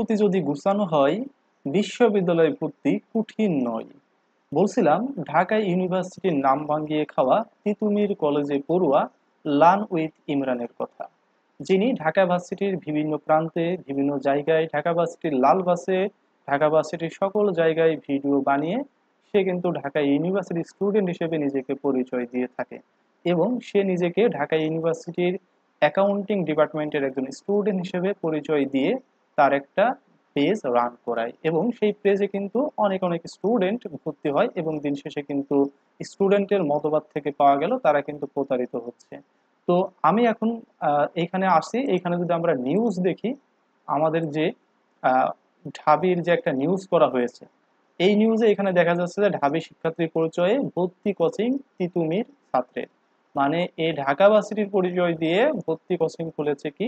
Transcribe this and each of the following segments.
প্রতি যদি গুছানো হয় বিশ্ববিদ্যালয় ভর্তি কঠিন নয় বলছিলাম ঢাকা ইউনিভার্সিটির নাম ভাঙিয়ে খাওয়া তিতুমির কলেজে পড়ুয়া লান উইথ ইমরানের কথা যিনি ঢাকা ভার্সিটির বিভিন্ন প্রান্তে বিভিন্ন জায়গায় ঢাকা ভার্সিটির লাল বাসে ঢাকা ভার্সিটির সকল জায়গায় ভিডিও বানিয়ে সে কিন্তু ঢাকা ইউনিভার্সিটির স্টুডেন্ট হিসেবে নিজেকে পরিচয় দিয়ে থাকে এবং সে নিজেকে ঢাকা ইউনিভার্সিটির অ্যাকাউন্টিং ডিপার্টমেন্টের একজন স্টুডেন্ট হিসেবে পরিচয় দিয়ে তার একটা পেজ রান করায় এবং সেই পেজে কিন্তু অনেক অনেক স্টুডেন্ট ভর্তি হয় এবং দিন শেষে কিন্তু স্টুডেন্টের মতবাদ থেকে পাওয়া গেল তারা কিন্তু প্রতারিত হচ্ছে তো আমি এখন এখানে আসি এখানে যদি আমরা নিউজ দেখি আমাদের যে ঢাবির যে একটা নিউজ করা হয়েছে এই নিউজে এখানে দেখা যাচ্ছে যে ঢাবি শিক্ষার্থীর পরিচয়ে ভর্তি কোচিং তিতুমির ছাত্রের মানে এই ঢাকা ভার্সিটির পরিচয় দিয়ে ভর্তি কোচিং খুলেছে কি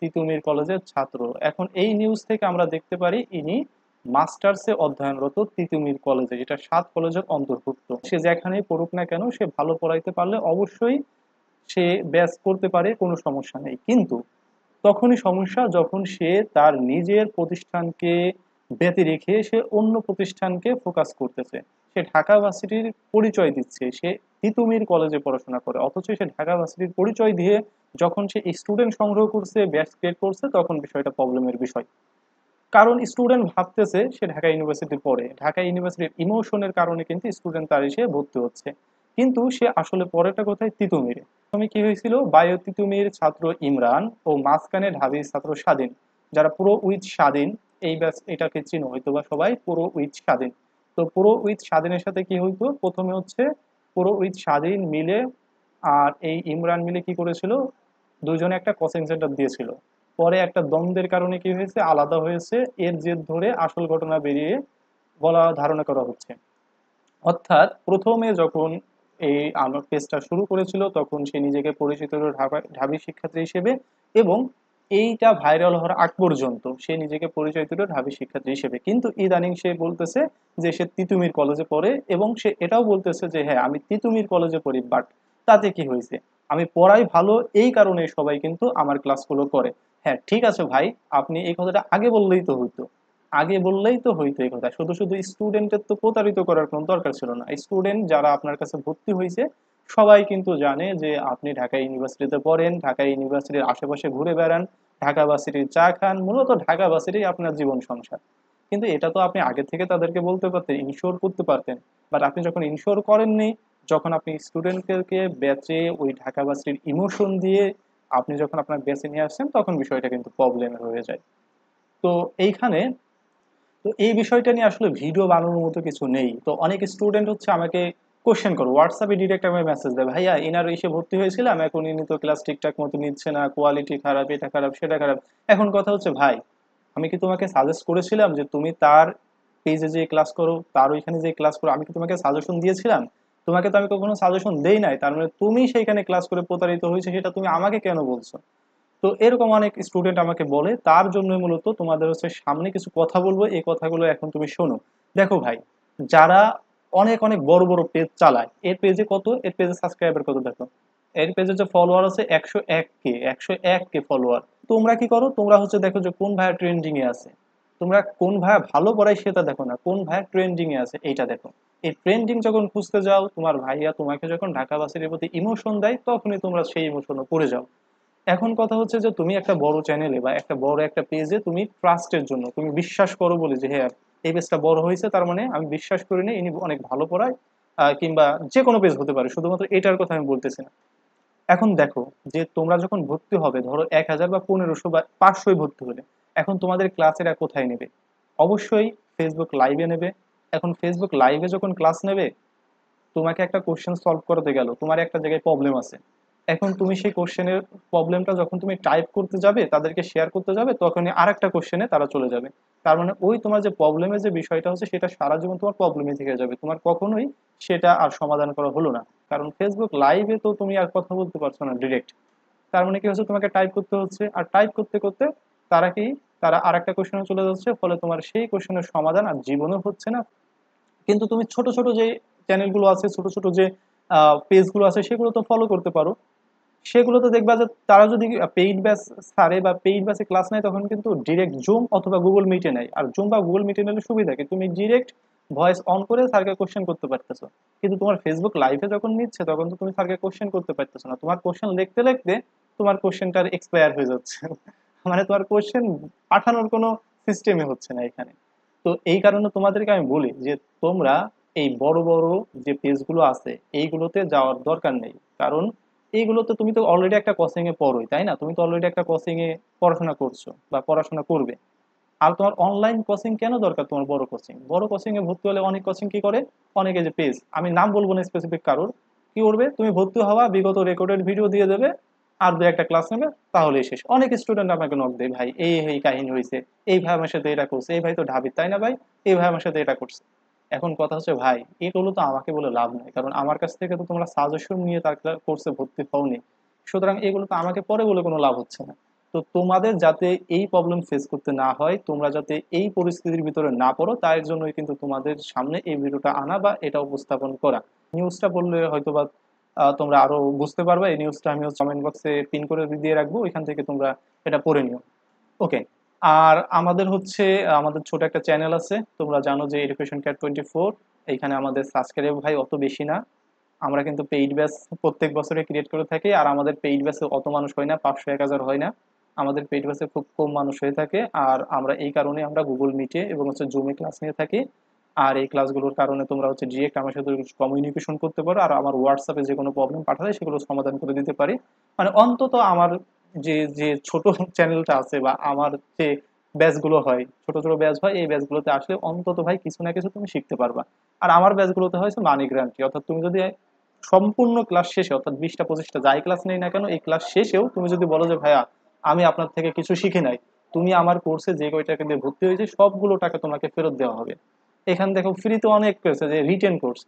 তিতুমির কলেজের ছাত্র এখন এই নিউজ থেকে আমরা দেখতে পারি ইনি মাস্টার্সে অধ্যয়নরত তিতুমির কলেজে এটা সাত কলেজের অন্তর্ভুক্ত সে যেখানে পড়ুক না কেন সে ভালো পড়াইতে পারলে অবশ্যই সে ব্যাস করতে পারে কোনো সমস্যা নেই কিন্তু তখনই সমস্যা যখন সে তার নিজের প্রতিষ্ঠানকে ব্যতি রেখে সে অন্য প্রতিষ্ঠানকে ফোকাস করতেছে সে ঢাকা ভার্সিটির পরিচয় দিচ্ছে সে তিতুমির কলেজে পড়াশোনা করে অথচ সে ঢাকা ভার্সিটির পরিচয় দিয়ে যখন সে স্টুডেন্ট সংগ্রহ করছে ব্যাচ ক্রিয়েট করছে তখন বিষয়টা প্রবলেমের বিষয় কারণ স্টুডেন্ট ভাবতেছে সে ঢাকা ইউনিভার্সিটি পড়ে ঢাকা ইউনিভার্সিটির ইমোশনের কারণে কিন্তু স্টুডেন্ট তার এসে ভর্তি হচ্ছে কিন্তু সে আসলে পরেটা কোথায় তিতুমিরে তুমি কি হয়েছিল বায়ো তিতুমির ছাত্র ইমরান ও মাঝখানে ঢাবির ছাত্র স্বাধীন যারা পুরো উইথ স্বাধীন এই ব্যাচ এটাকে চিনো হয়তো বা সবাই পুরো উইথ স্বাধীন তো পুরো উইথ স্বাধীনের সাথে কি হইতো প্রথমে হচ্ছে পুরো উইথ স্বাধীন মিলে আর এই ইমরান মিলে কি করেছিল দুজনে একটা কোচিং সেন্টার দিয়েছিল পরে একটা দ্বন্দ্বের কারণে কি হয়েছে আলাদা হয়েছে এর জের ধরে আসল ঘটনা বেরিয়ে বলা ধারণা করা হচ্ছে অর্থাৎ প্রথমে যখন এই আমার কেসটা শুরু করেছিল তখন সে নিজেকে পরিচিত ঢাবি শিক্ষার্থী হিসেবে এবং এইটা ভাইরাল হওয়ার আগ পর্যন্ত সে নিজেকে পরিচয় দিল ঢাবি শিক্ষার্থী হিসেবে কিন্তু ইদানিং সে বলতেছে যে সে তিতুমির কলেজে পড়ে এবং সে এটাও বলতেছে যে হ্যাঁ আমি তিতুমির কলেজে পড়ি বাট তাতে কি হয়েছে আমি পড়াই ভালো এই কারণে সবাই কিন্তু আমার ক্লাসগুলো করে হ্যাঁ ঠিক আছে ভাই আপনি এই কথাটা আগে বললেই তো হইতো আগে বললেই তো হইতো এই কথা শুধু শুধু স্টুডেন্টের তো প্রতারিত করার কোনো দরকার ছিল না স্টুডেন্ট যারা আপনার কাছে ভর্তি হয়েছে সবাই কিন্তু জানে যে আপনি ঢাকা ইউনিভার্সিটিতে পড়েন ঢাকা ইউনিভার্সিটির আশেপাশে ঘুরে বেড়ান ঢাকা বাসিটির চা খান মূলত ঢাকা বাসিটিই আপনার জীবন সংসার কিন্তু এটা তো আপনি আগে থেকে তাদেরকে বলতে পারতেন ইনশোর করতে পারতেন বাট আপনি যখন ইনশোর করেননি যখন আপনি স্টুডেন্টদেরকে ব্যাচে ওই ঢাকা বাসটির ইমোশন দিয়ে আপনি যখন আপনার ব্যাচে নিয়ে আসছেন তখন বিষয়টা কিন্তু প্রবলেম হয়ে যায় তো এইখানে তো এই বিষয়টা নিয়ে আসলে ভিডিও বানানোর মতো কিছু নেই তো অনেক স্টুডেন্ট হচ্ছে আমাকে কোশ্চেন করো হোয়াটসঅ্যাপে ডিরেক্ট আমি মেসেজ দেয় ভাইয়া এনার এসে ভর্তি হয়েছিলাম এখন ইনি তো ক্লাস ঠিকঠাক মতো নিচ্ছে না কোয়ালিটি খারাপ এটা খারাপ সেটা খারাপ এখন কথা হচ্ছে ভাই আমি কি তোমাকে সাজেস্ট করেছিলাম যে তুমি তার পেজে যে ক্লাস করো তার ওইখানে যে ক্লাস করো আমি কি তোমাকে সাজেশন দিয়েছিলাম তোমাকে তো আমি কখনো সাজেশন দেই নাই তার মানে তুমি সেইখানে ক্লাস করে প্রতারিত হয়েছে সেটা তুমি আমাকে কেন বলছো তো এরকম অনেক স্টুডেন্ট আমাকে বলে তার জন্য মূলত তোমাদের হচ্ছে সামনে কিছু কথা বলবো এই কথাগুলো এখন তুমি শোনো দেখো ভাই যারা অনেক অনেক বড় বড় পেজ চালায় এর পেজে কত এর পেজে সাবস্ক্রাইবার কত দেখো এর পেজে যে ফলোয়ার আছে একশো এক কে একশো এক কে ফলোয়ার তোমরা কি করো তোমরা হচ্ছে দেখো যে কোন ভাইয়া এ আছে তোমরা কোন ভাইয়া ভালো পড়ায় সেটা দেখো না কোন ভাইয়া এ আছে এটা দেখো এই ট্রেন্ডিং যখন খুঁজতে যাও তোমার ভাইয়া তোমাকে যখন ঢাকা বাসের প্রতি ইমোশন দেয় তখনই তোমরা সেই ইমোশনও পড়ে যাও এখন কথা হচ্ছে যে তুমি একটা বড় চ্যানেলে বা একটা বড় একটা পেজে তুমি ট্রাস্টের জন্য তুমি বিশ্বাস করো বলে যে হ্যাঁ এই পেজটা বড় হয়েছে তার মানে আমি বিশ্বাস করি না ইনি অনেক ভালো পড়ায় কিংবা যে কোনো পেজ হতে পারে শুধুমাত্র এটার কথা আমি বলতেছি না এখন দেখো যে তোমরা যখন ভর্তি হবে ধরো এক হাজার বা পনেরোশো বা পাঁচশোই ভর্তি হলে এখন তোমাদের ক্লাস এরা কোথায় নেবে অবশ্যই ফেসবুক লাইভে নেবে এখন ফেসবুক লাইভে যখন ক্লাস নেবে তোমাকে একটা কোশ্চেন সলভ করতে গেল তোমার একটা জায়গায় প্রবলেম আছে এখন তুমি সেই কোশ্চেনের প্রবলেমটা যখন তুমি টাইপ করতে যাবে তাদেরকে শেয়ার করতে যাবে তখনই আর একটা কোশ্চেনে তারা চলে যাবে তার মানে ওই তোমার যে প্রবলেমের যে বিষয়টা হচ্ছে সেটা সারা জীবন তোমার প্রবলেমে থেকে যাবে তোমার কখনোই সেটা আর সমাধান করা হলো না কারণ ফেসবুক লাইভে তো তুমি আর কথা বলতে পারছো না ডিরেক্ট তার মানে কি হচ্ছে তোমাকে টাইপ করতে হচ্ছে আর টাইপ করতে করতে তারা কি তারা আর একটা কোশ্চেনে চলে যাচ্ছে ফলে তোমার সেই কোশ্চেনের সমাধান আর জীবনও হচ্ছে না কিন্তু তুমি ছোট ছোট যে চ্যানেলগুলো আছে ছোট ছোট যে পেজগুলো আছে সেগুলো তো ফলো করতে পারো সেগুলোতে দেখবা যে তারা যদি পেইড ব্যাচ সারে বা পেইড ব্যাচে ক্লাস নেয় তখন কিন্তু ডিরেক্ট জুম অথবা গুগল মিটে নেয় আর জুম বা গুগল মিটে নিলে সুবিধা কি তুমি ডিরেক্ট ভয়েস অন করে স্যারকে কোশ্চেন করতে পারতেছো কিন্তু তোমার ফেসবুক লাইভে যখন নিচ্ছে তখন তো তুমি স্যারকে কোশ্চেন করতে পারতেছো না তোমার কোশ্চেন লিখতে লিখতে তোমার কোশ্চেনটার এক্সপায়ার হয়ে যাচ্ছে মানে তোমার কোয়েশ্চেন পাঠানোর কোনো সিস্টেমই হচ্ছে না এখানে তো এই কারণে তোমাদেরকে আমি বলি যে তোমরা এই বড় বড় যে পেজগুলো আছে এইগুলোতে যাওয়ার দরকার নেই কারণ এইগুলোতে তুমি তো অলরেডি একটা কোচিংয়ে পড়োই তাই না তুমি তো অলরেডি একটা কোচিংয়ে পড়াশোনা করছো বা পড়াশোনা করবে আর তোমার অনলাইন কোচিং কেন দরকার তোমার বড় কোচিং বড় কোচিংয়ে ভর্তি হলে অনেক কোচিং কি করে অনেকে যে পেজ আমি নাম বলবো না স্পেসিফিক কারোর কি করবে তুমি ভর্তি হওয়া বিগত রেকর্ডেড ভিডিও দিয়ে দেবে আর দু একটা ক্লাস নেবে তাহলেই শেষ অনেক স্টুডেন্ট আমাকে নক দেয় ভাই এই এই কাহিনী হয়েছে এই ভাই আমার সাথে এটা করছে এই ভাই তো ঢাবির তাই না ভাই এই ভাই আমার সাথে এটা করছে এখন কথা হচ্ছে ভাই এগুলো তো আমাকে বলে লাভ নাই কারণ আমার কাছ থেকে তো তোমরা সাজেশন নিয়ে তার কোর্সে ভর্তি হওনি সুতরাং এগুলো তো আমাকে পরে বলে কোনো লাভ হচ্ছে না তো তোমাদের যাতে এই প্রবলেম ফেস করতে না হয় তোমরা যাতে এই পরিস্থিতির ভিতরে না পড়ো তার জন্যই কিন্তু তোমাদের সামনে এই ভিডিওটা আনা বা এটা উপস্থাপন করা নিউজটা বললে হয়তো বা তোমরা আরো বুঝতে পারবে এই নিউজটা আমি কমেন্ট বক্সে পিন করে দিয়ে রাখবো ওইখান থেকে তোমরা এটা পড়ে নিও ওকে আর আমাদের হচ্ছে আমাদের ছোট একটা চ্যানেল আছে তোমরা জানো যে এডুকেশন ক্যাট টোয়েন্টি ফোর এইখানে আমাদের সাবস্ক্রাইব ভাই অত বেশি না আমরা কিন্তু পেইড ব্যাচ প্রত্যেক বছরে ক্রিয়েট করে থাকি আর আমাদের পেইড ব্যাচে অত মানুষ হয় না পাঁচশো এক হাজার হয় না আমাদের পেইড ব্যাচে খুব কম মানুষ হয়ে থাকে আর আমরা এই কারণে আমরা গুগল মিটে এবং হচ্ছে জুমে ক্লাস নিয়ে থাকি আর এই ক্লাসগুলোর কারণে তোমরা হচ্ছে ডিরেক্ট আমার সাথে কমিউনিকেশন করতে পারো আর আমার হোয়াটসঅ্যাপে যে কোনো প্রবলেম পাঠালে সেগুলো সমাধান করে দিতে পারি মানে অন্তত আমার যে যে ছোট চ্যানেলটা আছে বা আমার যে ব্যাচগুলো হয় ছোট ছোট ব্যাচ হয় এই ব্যাচগুলোতে আসলে অন্তত ভাই কিছু না কিছু তুমি শিখতে পারবা আর আমার ব্যাচগুলোতে হয়েছে মানি গ্রান্টি অর্থাৎ তুমি যদি সম্পূর্ণ ক্লাস শেষে অর্থাৎ বিশটা পঁচিশটা যাই ক্লাস নেই না কেন এই ক্লাস শেষেও তুমি যদি বলো যে ভাইয়া আমি আপনার থেকে কিছু শিখে নাই তুমি আমার কোর্সে যে কয়টাকে দিয়ে ভর্তি হয়েছে সবগুলো টাকা তোমাকে ফেরত দেওয়া হবে এখান দেখো ফ্রিতে অনেক পেয়েছে যে written course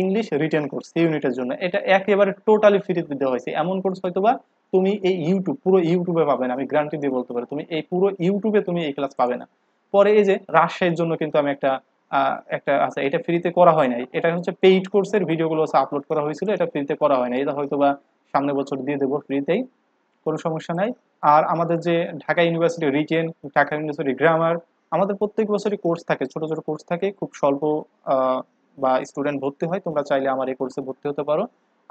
English written course ইউনিটের জন্য এটা একেবারে টোটালি ফ্রিতে দেওয়া হয়েছে এমন কোর্স হয়তো বা তুমি এই ইউটিউব পুরো ইউটিউবে পাবে না আমি গ্রান্টি দিয়ে বলতে পারি তুমি এই পুরো ইউটিউবে তুমি এই ক্লাস পাবে না পরে এই যে রাজশাহীর জন্য কিন্তু আমি একটা একটা আছে এটা ফ্রিতে করা হয় নাই এটা হচ্ছে পেইড কোর্সের ভিডিওগুলো হচ্ছে আপলোড করা হয়েছিল এটা ফ্রিতে করা হয় না এটা হয়তো বা সামনে বছর দিয়ে দেবো ফ্রিতেই কোনো সমস্যা নাই আর আমাদের যে Dhaka university written Dhaka university grammar আমাদের প্রত্যেক বছরই কোর্স থাকে ছোট ছোট কোর্স থাকে খুব স্বল্প বা স্টুডেন্ট ভর্তি হয় তোমরা চাইলে আমার এই কোর্সে ভর্তি হতে পারো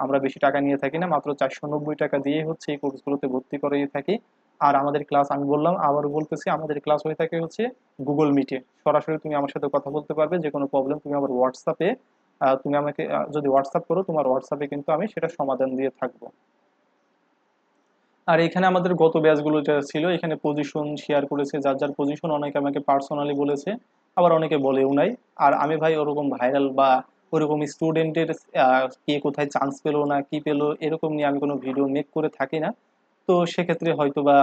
আমরা বেশি টাকা নিয়ে থাকি না মাত্র চারশো নব্বই টাকা দিয়ে হচ্ছে এই কোর্সগুলোতে ভর্তি করিয়ে থাকি আর আমাদের ক্লাস আমি বললাম আবার বলতেছি আমাদের ক্লাস হয়ে থাকে হচ্ছে গুগল মিটে সরাসরি তুমি আমার সাথে কথা বলতে পারবে যে কোনো প্রবলেম তুমি আমার হোয়াটসঅ্যাপে তুমি আমাকে যদি হোয়াটসঅ্যাপ করো তোমার হোয়াটসঅ্যাপে কিন্তু আমি সেটা সমাধান দিয়ে থাকবো আর এখানে আমাদের গত ব্যাচগুলো ছিল এখানে পজিশন শেয়ার করেছে যার যার পজিশন অনেকে আমাকে পার্সোনালি বলেছে আবার অনেকে বলেও নাই আর আমি ভাই ওরকম ভাইরাল বা ওরকম স্টুডেন্টের কে কোথায় চান্স পেলো না কি পেলো এরকম নিয়ে আমি কোনো ভিডিও মেক করে থাকি না তো সেক্ষেত্রে হয়তো বা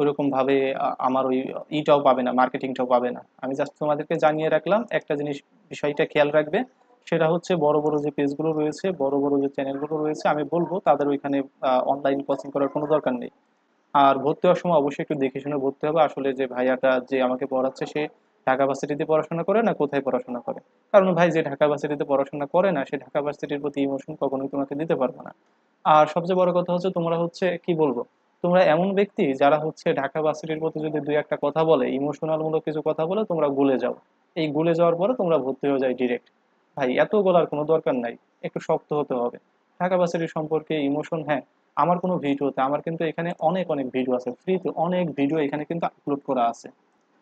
ওরকমভাবে আমার ওই ইটাও পাবে না মার্কেটিংটাও পাবে না আমি জাস্ট তোমাদেরকে জানিয়ে রাখলাম একটা জিনিস বিষয়টা খেয়াল রাখবে সেটা হচ্ছে বড় বড় যে পেজগুলো রয়েছে বড় বড় যে চ্যানেলগুলো রয়েছে আমি বলবো তাদের ওইখানে অনলাইন কোচিং করার কোনো দরকার নেই আর ভর্তি হওয়ার সময় অবশ্যই একটু দেখে শুনে ভর্তি হবে আসলে যে ভাইয়াটা যে আমাকে পড়াচ্ছে সে ঢাকা ভার্সিটিতে পড়াশোনা করে না কোথায় পড়াশোনা করে কারণ ভাই যে ঢাকা ভার্সিটিতে পড়াশোনা করে না সে ঢাকা ভার্সিটির প্রতি ইমোশন কখনোই তোমাকে দিতে পারবো না আর সবচেয়ে বড় কথা হচ্ছে তোমরা হচ্ছে কি বলবো তোমরা এমন ব্যক্তি যারা হচ্ছে ঢাকা ভার্সিটির প্রতি যদি দুই একটা কথা বলে ইমোশনালমূলক কিছু কথা বলে তোমরা গুলে যাও এই গুলে যাওয়ার পরে তোমরা ভর্তি হয়ে যায় ডিরেক্ট ভাই এত গলার কোনো দরকার নাই একটু শক্ত হতে হবে ঢাকা ভার্সিটি সম্পর্কে ইমোশন হ্যাঁ আমার কোনো ভিডিওতে আমার কিন্তু এখানে অনেক অনেক ভিডিও আছে ফ্রিতে অনেক ভিডিও এখানে কিন্তু আপলোড করা আছে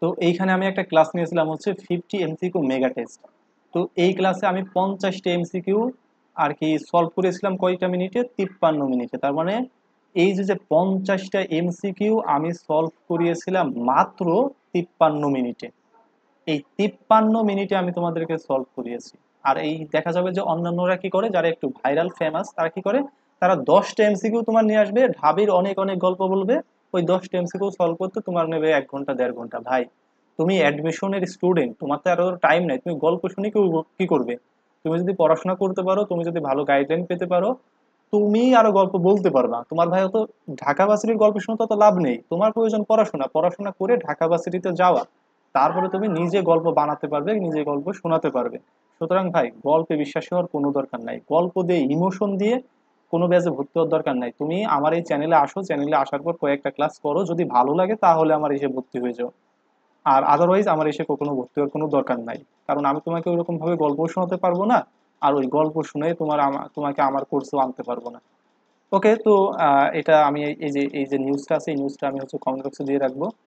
তো এইখানে আমি একটা ক্লাস নিয়েছিলাম হচ্ছে ফিফটি এমসিকিউ মেগা টেস্ট তো এই ক্লাসে আমি পঞ্চাশটি এমসিকিউ আর কি সলভ করেছিলাম কয়টা মিনিটে তিপ্পান্ন মিনিটে তার মানে এই যে যে পঞ্চাশটা এমসিকিউ আমি সলভ করিয়েছিলাম মাত্র তিপ্পান্ন মিনিটে এই তিপ্পান্ন মিনিটে আমি তোমাদেরকে সলভ করিয়েছি আর এই দেখা যাবে যে অন্যান্যরা কি করে যারা একটু ভাইরাল ফেমাস তারা কি করে তারা দশটা এমসিকিউ তোমার নিয়ে আসবে ঢাবির অনেক অনেক গল্প বলবে ওই দশটা এমসিকিউ সলভ করতে তোমার নেবে এক ঘন্টা দেড় ঘন্টা ভাই তুমি অ্যাডমিশনের স্টুডেন্ট তোমার তো আরো টাইম নেই তুমি গল্প শুনে কেউ কি করবে তুমি যদি পড়াশোনা করতে পারো তুমি যদি ভালো গাইডলাইন পেতে পারো তুমি আরো গল্প বলতে পারবা তোমার ভাই তো ঢাকা ভার্সিটির গল্প শুনে তো লাভ নেই তোমার প্রয়োজন পড়াশোনা পড়াশোনা করে ঢাকা ভার্সিটিতে যাওয়া তারপরে তুমি নিজে গল্প বানাতে পারবে নিজে গল্প শোনাতে পারবে সুতরাং ভাই গল্পে বিশ্বাস হওয়ার কোনো দরকার নাই গল্প দিয়ে ইমোশন দিয়ে কোনো ব্যাজে ভর্তি হওয়ার দরকার নাই তুমি আমার এই চ্যানেলে আসো চ্যানেলে আসার পর কয়েকটা ক্লাস করো যদি ভালো লাগে তাহলে আমার এসে ভর্তি হয়ে যাও আর আদারওয়াইজ আমার এসে কখনো ভর্তি হওয়ার কোনো দরকার নাই কারণ আমি তোমাকে ওইরকমভাবে গল্প শোনাতে পারবো না আর ওই গল্প শুনে তোমার তোমাকে আমার কোর্সও আনতে পারবো না ওকে তো এটা আমি এই যে এই যে নিউজটা আছে এই নিউজটা আমি হচ্ছে কমেন্ট বক্সে দিয়ে রাখবো